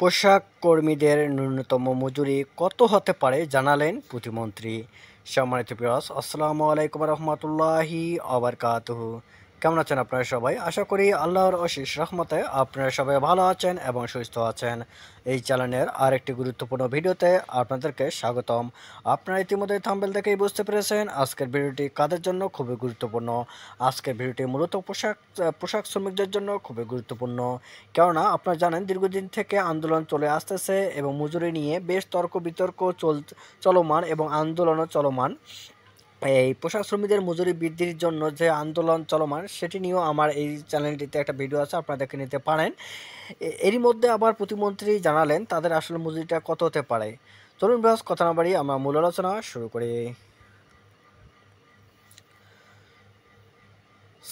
পোশাক কর্মীদের ন্যূনতম মজুরি কত হতে পারে জানালেন প্রতিমন্ত্রী সম্মানিত পিয়াস আসসালামু আলাইকুম রহমতুল্লাহি আবরকাতহ কেমন আছেন আপনারা সবাই আশা করি আল্লাহর অশেষ রহমতে আপনারা সবাই ভালো আছেন এবং সুস্থ আছেন এই চ্যানেলের আরেকটি গুরুত্বপূর্ণ ভিডিওতে আপনাদেরকে স্বাগতম আপনারা ইতিমধ্যে থাম্বেল থেকেই বুঝতে পেরেছেন আজকের ভিডিওটি কাদের জন্য খুবই গুরুত্বপূর্ণ আজকের ভিডিওটি মূলত পোশাক পোশাক শ্রমিকদের জন্য খুবই গুরুত্বপূর্ণ কেননা আপনারা জানেন দীর্ঘদিন থেকে আন্দোলন চলে আসতেছে এবং মজুরি নিয়ে বেশ তর্ক বিতর্ক চল চলমান এবং আন্দোলনও চলমান এই পোশাক শ্রমিকদের মজুরি বৃদ্ধির জন্য যে আন্দোলন চলমান সেটি নিয়েও আমার এই চ্যানেলটিতে একটা ভিডিও আছে আপনারা দেখে নিতে পারেন এরই মধ্যে আবার প্রতিমন্ত্রী জানালেন তাদের আসলে মজুরিটা কত হতে পারে তরুণ ব্রাস কথা না বাড়িয়ে আমরা মূল আলোচনা শুরু করি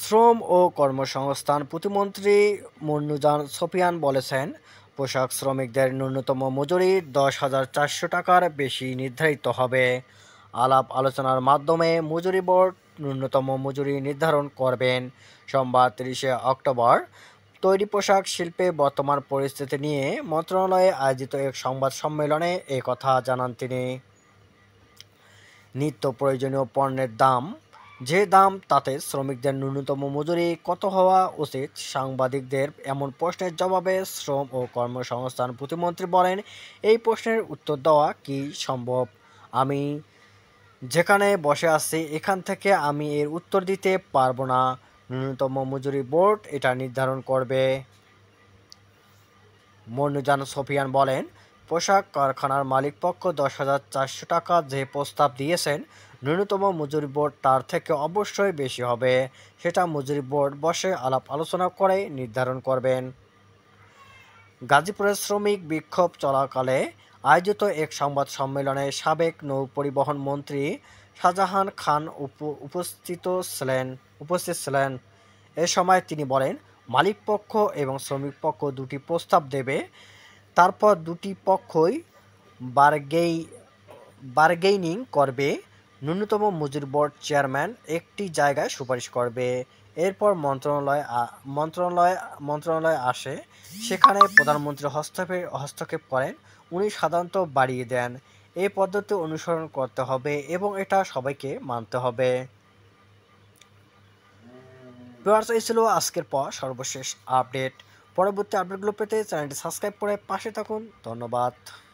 শ্রম ও কর্মসংস্থান প্রতিমন্ত্রী মন্নুজান সোফিয়ান বলেছেন পোশাক শ্রমিকদের ন্যূনতম মজুরি দশ হাজার চারশো টাকার বেশি নির্ধারিত হবে আলাপ আলোচনার মাধ্যমে মজুরি বোর্ড ন্যূনতম মজুরি নির্ধারণ করবেন সোমবার তিরিশে অক্টোবর তৈরি পোশাক শিল্পে বর্তমান পরিস্থিতি নিয়ে মন্ত্রণালয়ে আয়োজিত এক সংবাদ সম্মেলনে এ কথা জানান তিনি নিত্য প্রয়োজনীয় পণ্যের দাম যে দাম তাতে শ্রমিকদের ন্যূনতম মজুরি কত হওয়া উচিত সাংবাদিকদের এমন প্রশ্নের জবাবে শ্রম ও কর্মসংস্থান প্রতিমন্ত্রী বলেন এই প্রশ্নের উত্তর দেওয়া কি সম্ভব আমি যেখানে বসে আছি এখান থেকে আমি এর উত্তর দিতে পারবো না ন্যূনতম মজুরি বোর্ড এটা নির্ধারণ করবে মনুজান সফিয়ান বলেন পোশাক কারখানার মালিক পক্ষ দশ হাজার চারশো টাকা যে প্রস্তাব দিয়েছেন ন্যূনতম মজুরি বোর্ড তার থেকে অবশ্যই বেশি হবে সেটা মজুরি বোর্ড বসে আলাপ আলোচনা করে নির্ধারণ করবেন গাজীপুরের শ্রমিক বিক্ষোভ চলাকালে আয়োজিত এক সংবাদ সম্মেলনে সাবেক নৌ পরিবহন মন্ত্রী শাহজাহান খান উপস্থিত ছিলেন উপস্থিত ছিলেন এ সময় তিনি বলেন মালিকপক্ষ এবং শ্রমিক পক্ষ দুটি প্রস্তাব দেবে তারপর দুটি পক্ষই বার্গেই বার্গেইনিং করবে ন্যূনতম মজুরি বোর্ড চেয়ারম্যান একটি জায়গায় সুপারিশ করবে এরপর মন্ত্রণালয় মন্ত্রণালয় মন্ত্রণালয় আসে সেখানে প্রধানমন্ত্রী হস্তক্ষেপ হস্তক্ষেপ করেন উনি সাধারণত বাড়িয়ে দেন এই পদ্ধতি অনুসরণ করতে হবে এবং এটা সবাইকে মানতে হবে এই ছিল আজকের পর সর্বশেষ আপডেট পরবর্তী আপডেটগুলো পেতে চ্যানেলটি সাবস্ক্রাইব করে পাশে থাকুন ধন্যবাদ